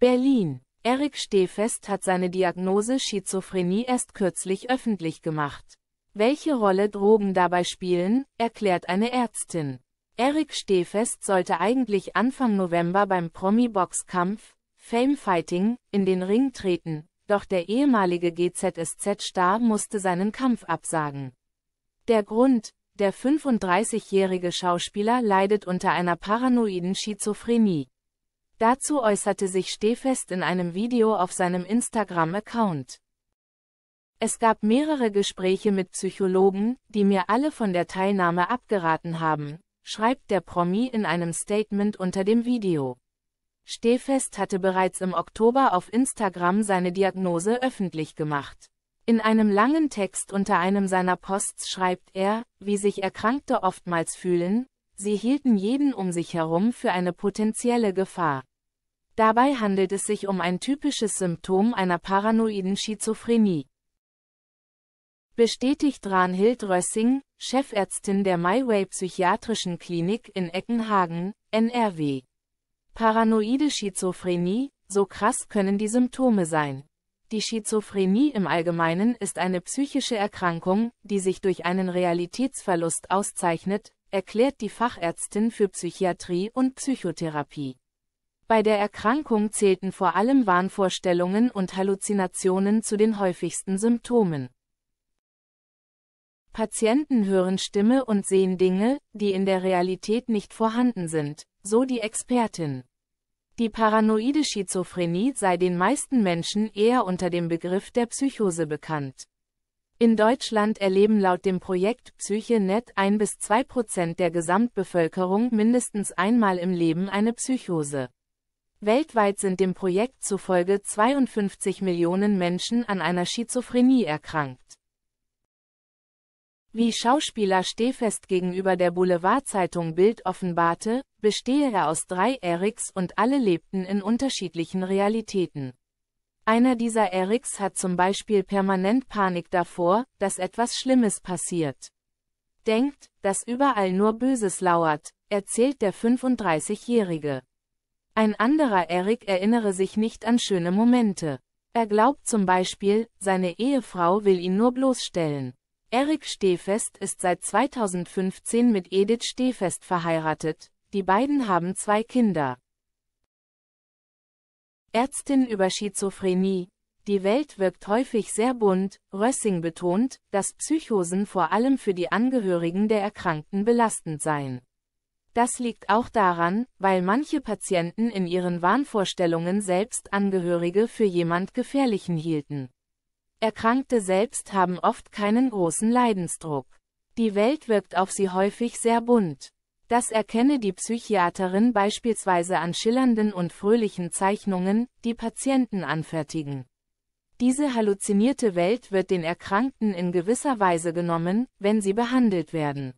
Berlin. Erik Stehfest hat seine Diagnose Schizophrenie erst kürzlich öffentlich gemacht. Welche Rolle Drogen dabei spielen, erklärt eine Ärztin. Erik Stehfest sollte eigentlich Anfang November beim Promi-Boxkampf, Fame Fighting, in den Ring treten, doch der ehemalige GZSZ-Star musste seinen Kampf absagen. Der Grund, der 35-jährige Schauspieler leidet unter einer paranoiden Schizophrenie. Dazu äußerte sich Stehfest in einem Video auf seinem Instagram-Account. Es gab mehrere Gespräche mit Psychologen, die mir alle von der Teilnahme abgeraten haben, schreibt der Promi in einem Statement unter dem Video. Stehfest hatte bereits im Oktober auf Instagram seine Diagnose öffentlich gemacht. In einem langen Text unter einem seiner Posts schreibt er, wie sich Erkrankte oftmals fühlen, sie hielten jeden um sich herum für eine potenzielle Gefahr. Dabei handelt es sich um ein typisches Symptom einer paranoiden Schizophrenie. Bestätigt Ranhild Rössing, Chefärztin der MyWay Psychiatrischen Klinik in Eckenhagen, NRW. Paranoide Schizophrenie, so krass können die Symptome sein. Die Schizophrenie im Allgemeinen ist eine psychische Erkrankung, die sich durch einen Realitätsverlust auszeichnet, erklärt die Fachärztin für Psychiatrie und Psychotherapie. Bei der Erkrankung zählten vor allem Wahnvorstellungen und Halluzinationen zu den häufigsten Symptomen. Patienten hören Stimme und sehen Dinge, die in der Realität nicht vorhanden sind, so die Expertin. Die paranoide Schizophrenie sei den meisten Menschen eher unter dem Begriff der Psychose bekannt. In Deutschland erleben laut dem Projekt PsycheNet ein bis zwei Prozent der Gesamtbevölkerung mindestens einmal im Leben eine Psychose. Weltweit sind dem Projekt zufolge 52 Millionen Menschen an einer Schizophrenie erkrankt. Wie Schauspieler Stehfest gegenüber der Boulevardzeitung Bild offenbarte, bestehe er aus drei Erics und alle lebten in unterschiedlichen Realitäten. Einer dieser Erics hat zum Beispiel permanent Panik davor, dass etwas Schlimmes passiert. Denkt, dass überall nur Böses lauert, erzählt der 35-Jährige. Ein anderer Eric erinnere sich nicht an schöne Momente. Er glaubt zum Beispiel, seine Ehefrau will ihn nur bloßstellen. Eric Stehfest ist seit 2015 mit Edith Stehfest verheiratet, die beiden haben zwei Kinder. Ärztin über Schizophrenie Die Welt wirkt häufig sehr bunt, Rössing betont, dass Psychosen vor allem für die Angehörigen der Erkrankten belastend seien. Das liegt auch daran, weil manche Patienten in ihren Wahnvorstellungen selbst Angehörige für jemand Gefährlichen hielten. Erkrankte selbst haben oft keinen großen Leidensdruck. Die Welt wirkt auf sie häufig sehr bunt. Das erkenne die Psychiaterin beispielsweise an schillernden und fröhlichen Zeichnungen, die Patienten anfertigen. Diese halluzinierte Welt wird den Erkrankten in gewisser Weise genommen, wenn sie behandelt werden.